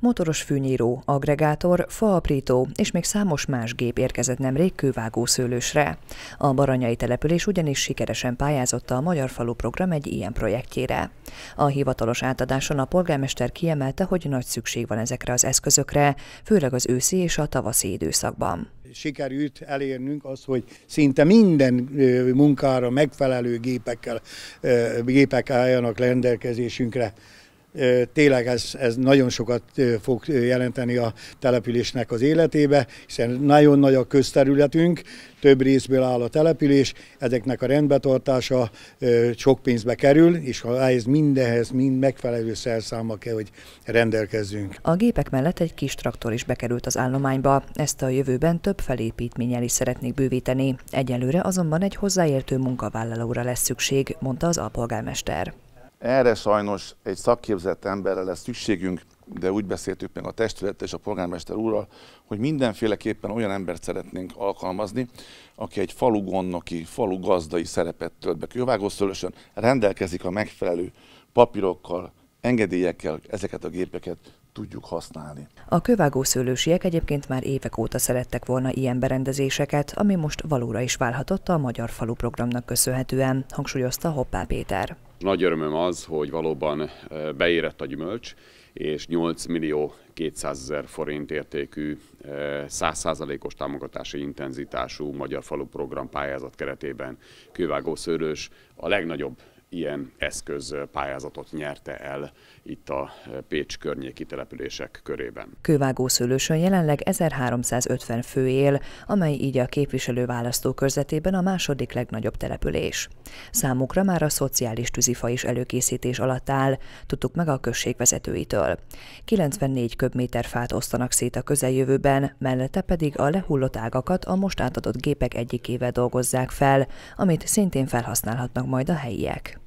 motoros fűnyíró, agregátor, faaprító és még számos más gép érkezett nemrég kővágószőlősre. A baranyai település ugyanis sikeresen pályázotta a Magyar Falu program egy ilyen projektjére. A hivatalos átadáson a polgármester kiemelte, hogy nagy szükség van ezekre az eszközökre, főleg az őszi és a tavaszi időszakban. Sikerült elérnünk az, hogy szinte minden munkára megfelelő gépekkel, gépek álljanak rendelkezésünkre. Tényleg ez, ez nagyon sokat fog jelenteni a településnek az életébe, hiszen nagyon nagy a közterületünk, több részből áll a település, ezeknek a rendbetartása sok pénzbe kerül, és ez mindenhez mind megfelelő szerszáma kell, hogy rendelkezzünk. A gépek mellett egy kis traktor is bekerült az állományba, ezt a jövőben több felépítménnyel is szeretnék bővíteni. Egyelőre azonban egy hozzáértő munkavállalóra lesz szükség, mondta az alpolgármester. Erre sajnos egy szakképzett emberre lesz szükségünk, de úgy beszéltük meg a testület és a polgármester úrral, hogy mindenféleképpen olyan embert szeretnénk alkalmazni, aki egy falu gondnoki, falu gazdai szerepet tölt be kővágószörösen, rendelkezik a megfelelő papírokkal, engedélyekkel ezeket a gépeket tudjuk használni. A kövágószőlősiek egyébként már évek óta szerettek volna ilyen berendezéseket, ami most valóra is válhatott a Magyar Falu programnak köszönhetően, hangsúlyozta Hoppá Péter. Nagy örömöm az, hogy valóban eh, beérett a gyümölcs, és 8 millió 200 ezer forint értékű 100%-os eh, támogatási intenzitású Magyar Falu Program pályázat keretében kővágó szőrös a legnagyobb ilyen eszköz pályázatot nyerte el itt a Pécs környéki települések körében. Kővágószőlősön jelenleg 1350 fő él, amely így a képviselő körzetében a második legnagyobb település. Számukra már a szociális tűzifa is előkészítés alatt áll, tudtuk meg a község vezetőitől. 94 köbméter fát osztanak szét a közeljövőben, mellette pedig a lehullott ágakat a most átadott gépek egyikével dolgozzák fel, amit szintén felhasználhatnak majd a helyiek.